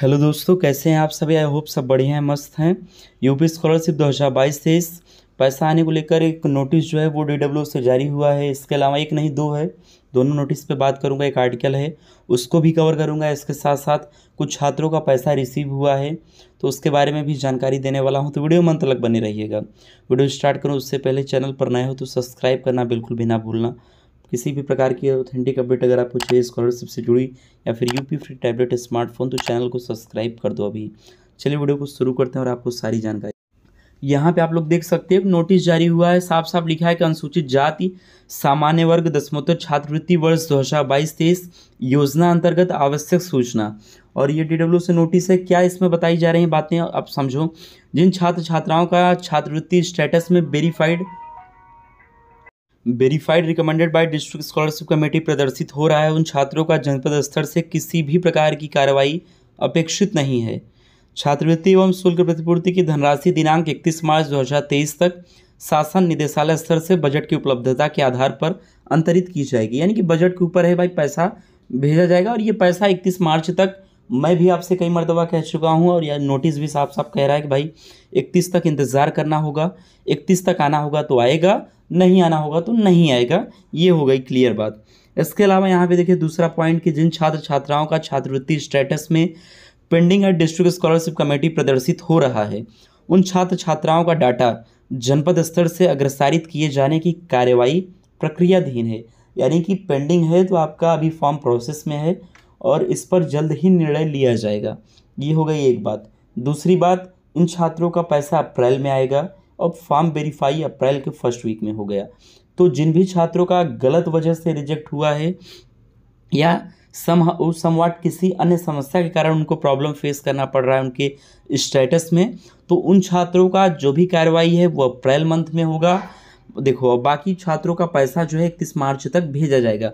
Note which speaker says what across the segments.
Speaker 1: hello दोस्तों कैसे हैं आप सभी आई होप सब बढ़िया हैं मस्त हैं यूपी स्कॉलरशिप दो हज़ार बाईस तेईस पैसा आने को लेकर एक नोटिस जो है वो डी डब्ल्यू से जारी हुआ है इसके अलावा एक नहीं दो है दोनों नोटिस पे बात करूंगा एक आर्टिकल है उसको भी कवर करूंगा इसके साथ साथ कुछ छात्रों का पैसा रिसीव हुआ है तो उसके बारे में भी जानकारी देने वाला हूँ तो वीडियो मन तलक बने रहिएगा वीडियो स्टार्ट करूँ उससे पहले चैनल पर नए हो तो सब्सक्राइब करना बिल्कुल भी ना भूलना किसी भी प्रकार की ऑथेंटिक अपडेट अगर आपको चाहिए स्कॉलरशिप से जुड़ी या फिर यूपी फ्री टैबलेट स्मार्टफोन तो चैनल को सब्सक्राइब कर दो अभी चलिए वीडियो को शुरू करते हैं और आपको सारी जानकारी यहाँ पे आप लोग देख सकते हैं नोटिस जारी हुआ है साफ साफ लिखा है कि अनुसूचित जाति सामान्य वर्ग दसमोत्तर छात्रवृत्ति वर्ष दो हज़ार बाईस तेईस योजना अंतर्गत आवश्यक सूचना और ये डी से नोटिस है क्या इसमें बताई जा रही हैं बातें आप समझो जिन छात्र छात्राओं का छात्रवृत्ति स्टेटस में verified verified recommended by district scholarship committee प्रदर्शित हो रहा है उन छात्रों का जनपद स्तर से किसी भी प्रकार की कार्रवाई अपेक्षित नहीं है छात्रवृत्ति एवं शुल्क प्रतिपूर्ति की धनराशि दिनांक 31 मार्च 2023 तक शासन निदेशालय स्तर से बजट की उपलब्धता के आधार पर अंतरित की जाएगी यानी कि बजट के ऊपर है भाई पैसा भेजा जाएगा और ये पैसा इकतीस मार्च तक मैं भी आपसे कई मरतबा कह चुका हूँ और यह नोटिस भी साफ साफ कह रहा है कि भाई इकतीस तक इंतज़ार करना होगा इकतीस तक आना होगा तो आएगा नहीं आना होगा तो नहीं आएगा ये हो गई क्लियर बात इसके अलावा यहाँ पे देखिए दूसरा पॉइंट कि जिन छात्र छात्राओं का छात्रवृत्ति स्टेटस में पेंडिंग है डिस्ट्रिक्ट स्कॉलरशिप कमेटी प्रदर्शित हो रहा है उन छात्र छात्राओं का डाटा जनपद स्तर से अग्रसारित किए जाने की कार्यवाही प्रक्रियाधीन है यानी कि पेंडिंग है तो आपका अभी फॉर्म प्रोसेस में है और इस पर जल्द ही निर्णय लिया जाएगा ये हो गई एक बात दूसरी बात इन छात्रों का पैसा अप्रैल में आएगा और फॉर्म वेरीफाई अप्रैल के फर्स्ट वीक में हो गया तो जिन भी छात्रों का गलत वजह से रिजेक्ट हुआ है या सम समवाट किसी अन्य समस्या के कारण उनको प्रॉब्लम फेस करना पड़ रहा है उनके स्टेटस में तो उन छात्रों का जो भी कार्रवाई है वो अप्रैल मंथ में होगा देखो बाकी छात्रों का पैसा जो है इकतीस मार्च तक भेजा जाएगा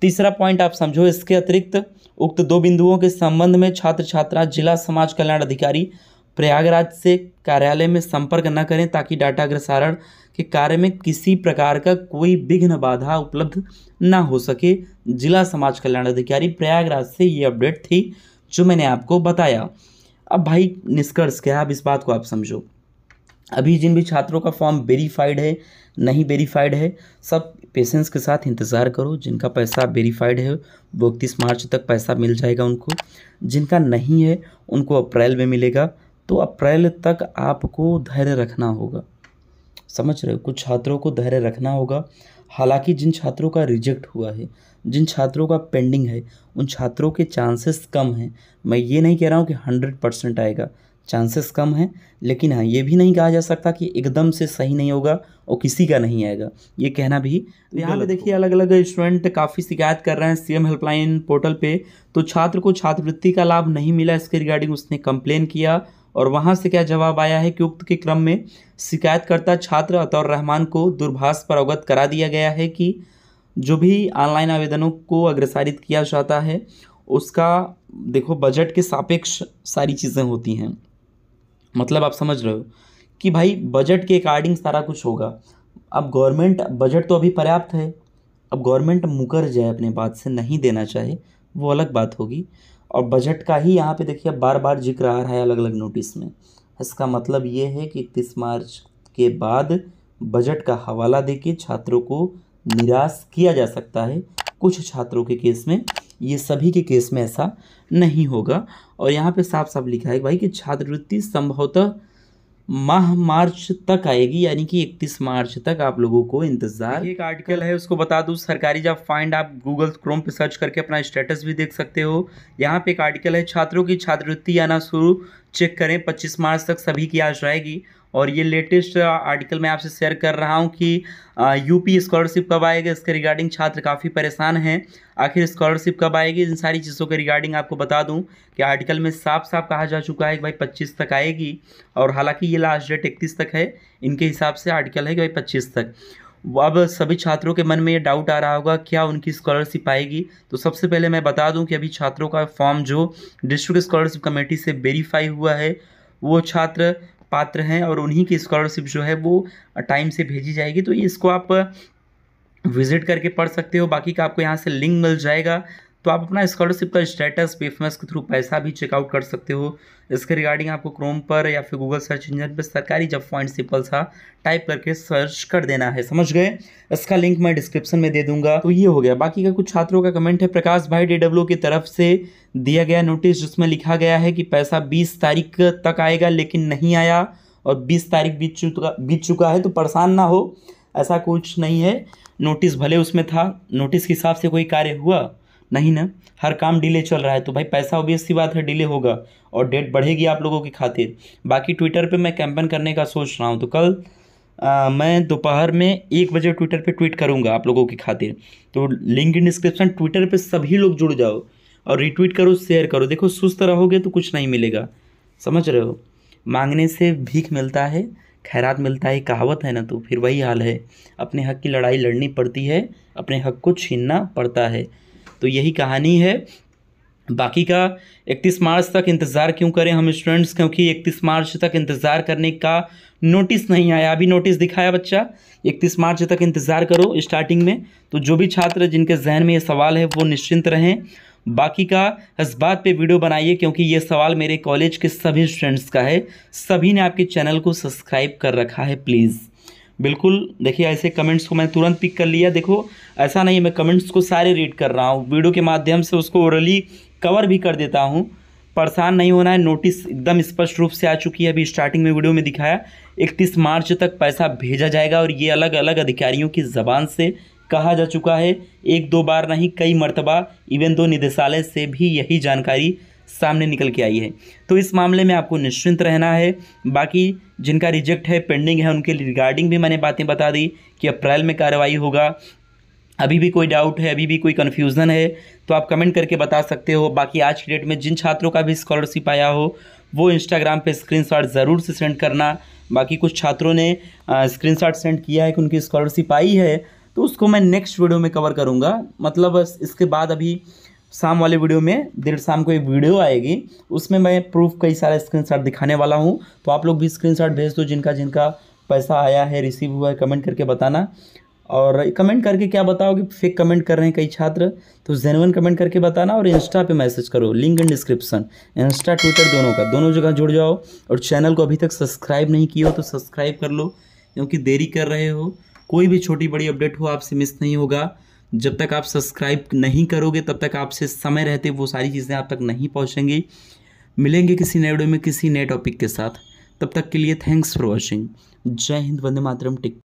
Speaker 1: तीसरा पॉइंट आप समझो इसके अतिरिक्त उक्त दो बिंदुओं के संबंध में छात्र छात्रा जिला समाज कल्याण अधिकारी प्रयागराज से कार्यालय में संपर्क न करें ताकि डाटा अग्रसारण के कार्य में किसी प्रकार का कोई विघ्न बाधा उपलब्ध ना हो सके जिला समाज कल्याण अधिकारी प्रयागराज से ये अपडेट थी जो मैंने आपको बताया अब भाई निष्कर्ष क्या है अब इस बात को आप समझो अभी जिन भी छात्रों का फॉर्म वेरीफाइड है नहीं वेरीफाइड है सब पेशेंस के साथ इंतज़ार करो जिनका पैसा वेरीफाइड है वो इकतीस मार्च तक पैसा मिल जाएगा उनको जिनका नहीं है उनको अप्रैल में मिलेगा तो अप्रैल तक आपको धैर्य रखना होगा समझ रहे हो कुछ छात्रों को धैर्य रखना होगा हालांकि जिन छात्रों का रिजेक्ट हुआ है जिन छात्रों का पेंडिंग है उन छात्रों के चांसेस कम हैं मैं ये नहीं कह रहा हूँ कि हंड्रेड परसेंट आएगा चांसेस कम हैं लेकिन हाँ ये भी नहीं कहा जा सकता कि एकदम से सही नहीं होगा और किसी का नहीं आएगा ये कहना भी तो यहाँ पे देखिए अलग अलग स्टूडेंट काफ़ी शिकायत कर रहे हैं सीएम हेल्पलाइन पोर्टल पे तो छात्र को छात्रवृत्ति का लाभ नहीं मिला इसके रिगार्डिंग उसने कंप्लेन किया और वहाँ से क्या जवाब आया है कि उक्त के क्रम में शिकायतकर्ता छात्र अतौर रहमान को दूरभाष पर अवगत करा दिया गया है कि जो भी ऑनलाइन आवेदनों को अग्रसारित किया जाता है उसका देखो बजट के सापेक्ष सारी चीज़ें होती हैं मतलब आप समझ रहे हो कि भाई बजट के अकॉर्डिंग सारा कुछ होगा अब गवर्नमेंट बजट तो अभी पर्याप्त है अब गवर्नमेंट मुकर जाए अपने बात से नहीं देना चाहे वो अलग बात होगी और बजट का ही यहाँ पे देखिए बार बार जिक्र आ रहा है अलग अलग नोटिस में इसका मतलब ये है कि इकतीस मार्च के बाद बजट का हवाला देके छात्रों को निराश किया जा सकता है कुछ छात्रों के केस में ये सभी के केस में ऐसा नहीं होगा और यहाँ पे साफ साफ लिखा है भाई कि छात्रवृत्ति संभवतः माह मार्च तक आएगी यानी कि 31 मार्च तक आप लोगों को इंतजार एक आर्टिकल है उसको बता दूँ सरकारी जॉब फाइंड आप गूगल क्रोम पे सर्च करके अपना स्टेटस भी देख सकते हो यहाँ पे एक आर्टिकल है छात्रों की छात्रवृत्ति आना शुरू चेक करें 25 मार्च तक सभी की आज रहेगी और ये लेटेस्ट आर्टिकल मैं आपसे शेयर कर रहा हूँ कि यूपी स्कॉलरशिप कब आएगा इसके रिगार्डिंग छात्र काफ़ी परेशान हैं आखिर स्कॉलरशिप कब आएगी इन सारी चीज़ों के रिगार्डिंग आपको बता दूं कि आर्टिकल में साफ साफ कहा जा चुका है कि भाई 25 तक आएगी और हालांकि ये लास्ट डेट इकतीस तक है इनके हिसाब से आर्टिकल है कि भाई पच्चीस तक अब सभी छात्रों के मन में ये डाउट आ रहा होगा क्या उनकी स्कॉलरशिप आएगी तो सबसे पहले मैं बता दूँ कि अभी छात्रों का फॉर्म जो डिस्ट्रिक्ट स्कॉलरशिप कमेटी से वेरीफाई हुआ है वो छात्र पात्र हैं और उन्हीं की स्कॉलरशिप जो है वो टाइम से भेजी जाएगी तो इसको आप विज़िट करके पढ़ सकते हो बाकी का आपको यहाँ से लिंक मिल जाएगा तो आप अपना स्कॉलरशिप का स्टेटस पेफमेस के थ्रू पैसा भी चेकआउट कर सकते हो इसके रिगार्डिंग आपको क्रोम पर या फिर गूगल सर्च इंजन पर सरकारी जब पॉइंट सिंपल सा टाइप करके सर्च कर देना है समझ गए इसका लिंक मैं डिस्क्रिप्शन में दे दूंगा तो ये हो गया बाकी का कुछ छात्रों का कमेंट है प्रकाश भाई डी की तरफ से दिया गया नोटिस जिसमें लिखा गया है कि पैसा बीस तारीख तक आएगा लेकिन नहीं आया और बीस तारीख बीत चुका बीत चुका है तो परेशान ना हो ऐसा कुछ नहीं है नोटिस भले उसमें था नोटिस के हिसाब से कोई कार्य हुआ नहीं ना हर काम डिले चल रहा है तो भाई पैसा ऑब्वियस सी बात है डिले होगा और डेट बढ़ेगी आप लोगों की खातिर बाकी ट्विटर पे मैं कैंपेन करने का सोच रहा हूँ तो कल आ, मैं दोपहर में एक बजे ट्विटर पे ट्वीट करूँगा आप लोगों की खातिर तो लिंक इन डिस्क्रिप्शन ट्विटर पर सभी लोग जुड़ जाओ और रिट्वीट करो शेयर करो देखो सुस्त रहोगे तो कुछ नहीं मिलेगा समझ रहे हो मांगने से भीख मिलता है खैरात मिलता है कहावत है ना तो फिर वही हाल है अपने हक की लड़ाई लड़नी पड़ती है अपने हक को छीनना पड़ता है तो यही कहानी है बाकी का 31 मार्च तक इंतज़ार क्यों करें हम स्टूडेंट्स क्योंकि 31 मार्च तक इंतज़ार करने का नोटिस नहीं आया अभी नोटिस दिखाया बच्चा 31 मार्च तक इंतज़ार करो स्टार्टिंग में तो जो भी छात्र जिनके जहन में ये सवाल है वो निश्चिंत रहें बाकी का इस बात पे वीडियो बनाइए क्योंकि ये सवाल मेरे कॉलेज के सभी स्टूडेंट्स का है सभी ने आपके चैनल को सब्सक्राइब कर रखा है प्लीज़ बिल्कुल देखिए ऐसे कमेंट्स को मैंने तुरंत पिक कर लिया देखो ऐसा नहीं मैं कमेंट्स को सारे रीड कर रहा हूँ वीडियो के माध्यम से उसको ओरली कवर भी कर देता हूँ परेशान नहीं होना है नोटिस एकदम स्पष्ट रूप से आ चुकी है अभी स्टार्टिंग में वीडियो में दिखाया इकतीस मार्च तक पैसा भेजा जाएगा और ये अलग अलग अधिकारियों की ज़बान से कहा जा चुका है एक दो बार नहीं कई मरतबा इवन दो निदेशालय से भी यही जानकारी सामने निकल के आई है तो इस मामले में आपको निश्चिंत रहना है बाकी जिनका रिजेक्ट है पेंडिंग है उनके रिगार्डिंग भी मैंने बातें बता दी कि अप्रैल में कार्रवाई होगा अभी भी कोई डाउट है अभी भी कोई कन्फ्यूज़न है तो आप कमेंट करके बता सकते हो बाकी आज की डेट में जिन छात्रों का भी स्कॉलरशिप आया हो वो इंस्टाग्राम पे स्क्रीनशॉट ज़रूर से सेंड करना बाकी कुछ छात्रों ने स्क्रीनशॉट सेंड किया है कि उनकी स्कॉलरशिप आई है तो उसको मैं नेक्स्ट वीडियो में कवर करूँगा मतलब इसके बाद अभी शाम वाले वीडियो में देर शाम को एक वीडियो आएगी उसमें मैं प्रूफ कई सारे स्क्रीनशॉट दिखाने वाला हूँ तो आप लोग भी स्क्रीनशॉट भेज दो जिनका जिनका पैसा आया है रिसीव हुआ है कमेंट करके बताना और कमेंट करके क्या बताओ कि फेक कमेंट कर रहे हैं कई छात्र तो जेनवन कमेंट करके बताना और इंस्टा पे मैसेज करो link in description insta Twitter दोनों का दोनों जगह जुड़ जाओ और चैनल को अभी तक सब्सक्राइब नहीं किया हो तो सब्सक्राइब कर लो क्योंकि देरी कर रहे हो कोई भी छोटी बड़ी अपडेट हो आपसे मिस नहीं होगा जब तक आप सब्सक्राइब नहीं करोगे तब तक आपसे समय रहते वो सारी चीज़ें आप तक नहीं पहुँचेंगी मिलेंगे किसी नए वीडियो में किसी नए टॉपिक के साथ तब तक के लिए थैंक्स फॉर वॉचिंग जय हिंद वंदे मातरम टिक